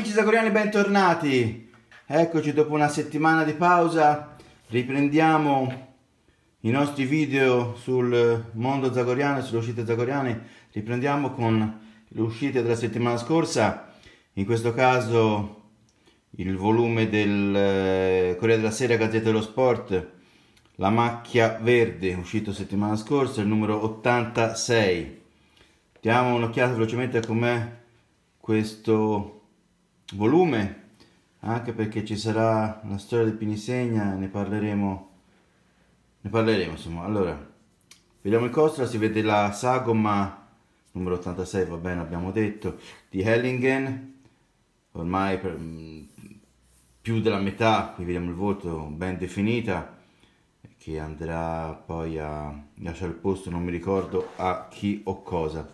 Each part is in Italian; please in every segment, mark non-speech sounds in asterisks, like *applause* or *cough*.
Amici zagoriani bentornati, eccoci dopo una settimana di pausa, riprendiamo i nostri video sul mondo zagoriano e sulle uscite zagoriane, riprendiamo con le uscite della settimana scorsa, in questo caso il volume del eh, Corriere della Sera Gazzetta dello Sport, La Macchia Verde, uscito settimana scorsa, il numero 86. Diamo un'occhiata velocemente a com'è questo volume anche perché ci sarà la storia del Pinisegna ne parleremo ne parleremo insomma allora vediamo il costo si vede la sagoma numero 86 va bene abbiamo detto di Hellingen ormai per, mm, più della metà qui vediamo il volto ben definita che andrà poi a lasciare il posto non mi ricordo a chi o cosa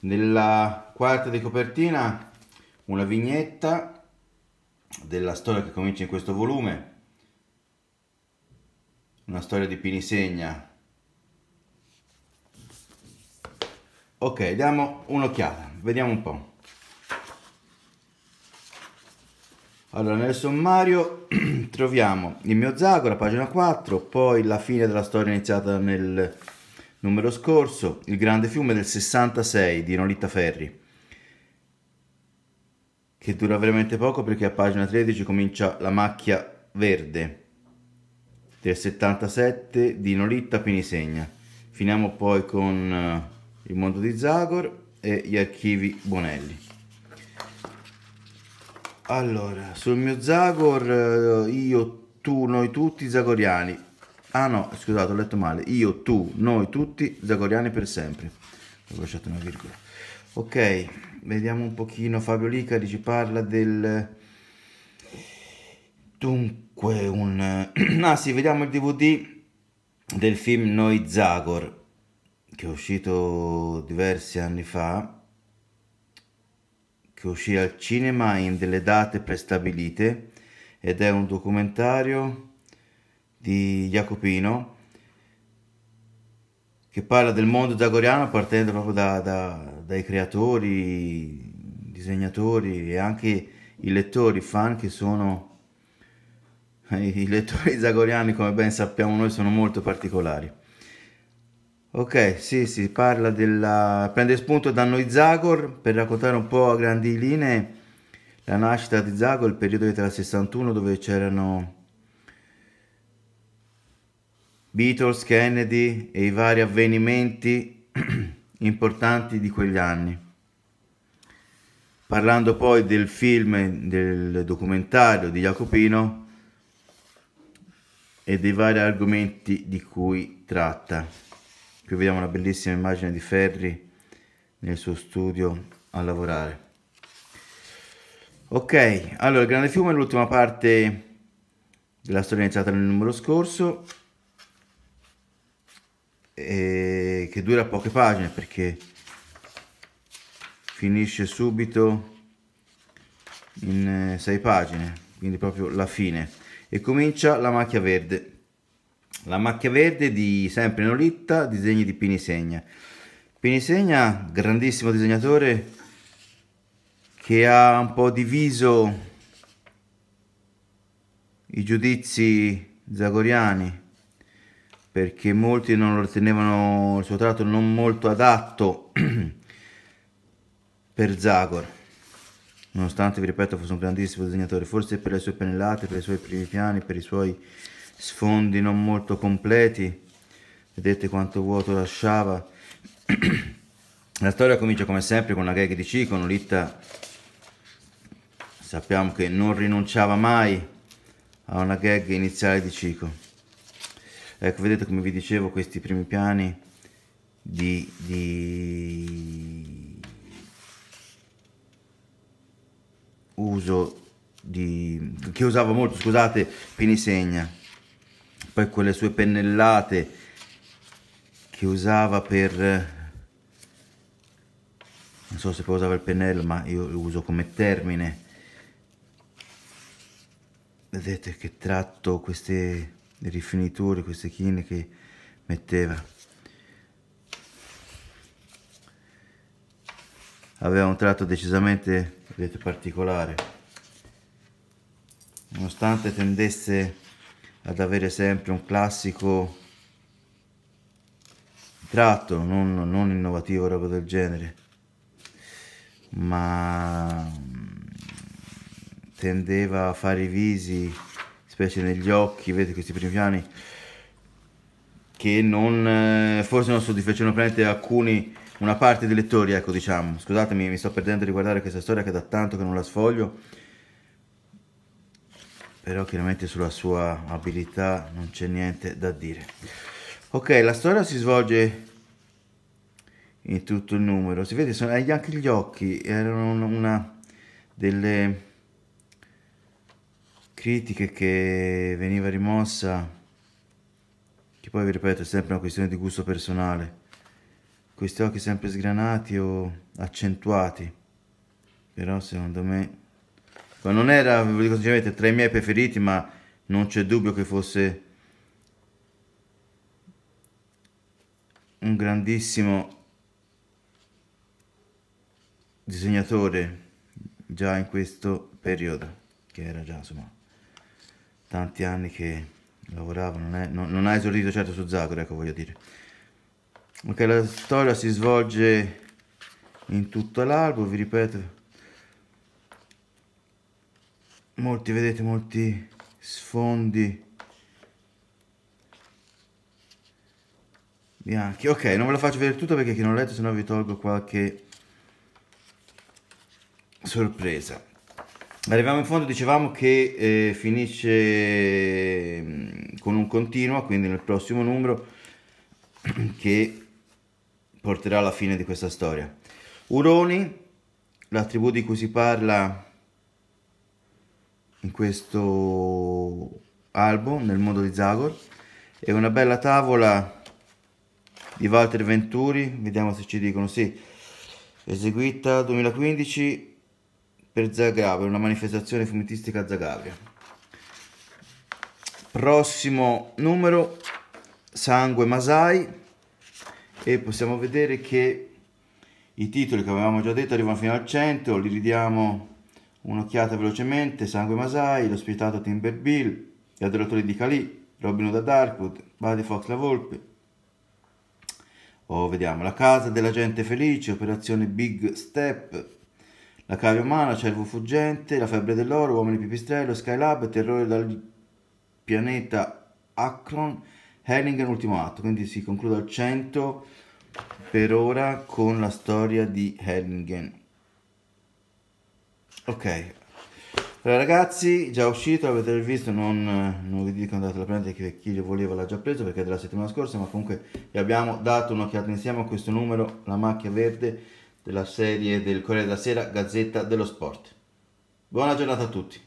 nella quarta di copertina una vignetta della storia che comincia in questo volume, una storia di Pinisegna. Ok, diamo un'occhiata, vediamo un po'. Allora, nel sommario *clears throat* troviamo il mio zago, la pagina 4, poi la fine della storia iniziata nel numero scorso, il grande fiume del 66 di Nolita Ferri, che dura veramente poco perché a pagina 13 comincia la macchia verde del 77 di Noritta Pinisegna. Finiamo poi con eh, il mondo di Zagor e gli archivi Bonelli. Allora, sul mio Zagor, eh, io, tu, noi tutti zagoriani. Ah no, scusate, ho letto male. Io, tu, noi tutti zagoriani per sempre. Ho lasciato una virgola. Ok, vediamo un pochino. Fabio Licari ci parla del... Dunque, un... *clears throat* ah sì, vediamo il DVD del film Noi Zagor, che è uscito diversi anni fa, che uscì al cinema in delle date prestabilite ed è un documentario di Jacopino che parla del mondo zagoriano partendo proprio da, da, dai creatori, disegnatori e anche i lettori, i fan che sono... *laughs* I lettori *laughs* zagoriani, come ben sappiamo noi, sono molto particolari. Ok, sì, si parla della... prende spunto da noi Zagor per raccontare un po' a grandi linee la nascita di Zagor, il periodo tra 61 dove c'erano Beatles, Kennedy e i vari avvenimenti *clears throat* importanti di quegli anni. Parlando poi del film, del documentario di Jacopino e dei vari argomenti di cui tratta. Qui vediamo una bellissima immagine di Ferri nel suo studio a lavorare. Ok, allora il Grande Fiume è l'ultima parte della storia iniziata nel numero scorso eh, che dura poche pagine perché finisce subito in eh, sei pagine, quindi proprio la fine. E comincia la macchia verde. La macchia verde di sempre Nolitta, disegni di Pinisegna. Pinisegna, grandissimo disegnatore che ha un po' diviso i giudizi zagoriani perché molti non lo ritenevano il suo tratto non molto adatto *clears throat* per Zagor nonostante vi ripeto fosse un grandissimo disegnatore forse per le sue pennellate per i suoi primi piani per i suoi sfondi non molto completi vedete quanto vuoto lasciava *clears throat* la storia comincia come sempre con la gag di Cicono Nolitta sappiamo che non rinunciava mai a una gag iniziale di Cico ecco vedete come vi dicevo questi primi piani di, di uso di, che usava molto scusate Pinisegna poi con le sue pennellate che usava per non so se poi usava il pennello ma io lo uso come termine vedete che tratto queste le rifiniture, queste chine che metteva. Aveva un tratto decisamente, vedete, particolare. Nonostante tendesse ad avere sempre un classico tratto, non, non innovativo, roba del genere, ma tendeva a fare i visi specie negli occhi, vedete questi primi piani che non, eh, forse non soddisfacevano praticamente alcuni, una parte dei lettori, ecco diciamo, scusatemi mi sto perdendo di guardare questa storia che da tanto che non la sfoglio, però chiaramente sulla sua abilità non c'è niente da dire. Ok, la storia si svolge in tutto il numero, si vede, sono, eh, anche gli occhi erano una delle critiche che veniva rimossa, che poi vi ripeto è sempre una questione di gusto personale, questi occhi sempre sgranati o accentuati, però secondo me, non era, dico tra i miei preferiti, ma non c'è dubbio che fosse un grandissimo disegnatore già in questo periodo, che era già insomma tanti anni che lavorava, non, è, non, non ha esordito certo su Zagor, ecco voglio dire. Ok, la storia si svolge in tutto l'albo, vi ripeto, molti, vedete, molti sfondi bianchi. Ok, non ve la faccio vedere tutta perché chi non ho letto, se no vi tolgo qualche sorpresa. Arriviamo in fondo, dicevamo che eh, finisce mm, con un continuo, quindi nel prossimo numero *clears throat* che porterà alla fine di questa storia. Uroni, la tribù di cui si parla in questo album, nel mondo di Zagor, è una bella tavola di Walter Venturi, vediamo se ci dicono sì, eseguita 2015 per Zagabria, una manifestazione fumettistica a Zagabria. Prossimo numero, Sangue Masai, e possiamo vedere che i titoli che avevamo già detto arrivano fino al 100, li ridiamo un'occhiata velocemente, Sangue Masai, Lo Spietato Timber Bill, Gli Adoratori di Cali, Robin da Darkwood, Buddy Fox la Volpe, o oh, vediamo La Casa della Gente Felice, Operazione Big Step, la cavia umana, cervo fuggente, la febbre dell'oro, uomini pipistrello, Skylab, terrore dal pianeta Akron, Hellinger ultimo atto. Quindi si conclude al 100 per ora con la storia di Hellingen. Ok, allora ragazzi, già uscito, l'avete visto, non, non, vi dico andate a prendere che chi lo voleva l'ha già preso perché è della settimana scorsa, ma comunque vi abbiamo dato un'occhiata insieme a questo numero, la macchia verde della serie del Corriere della Sera, Gazzetta dello Sport. Buona giornata a tutti.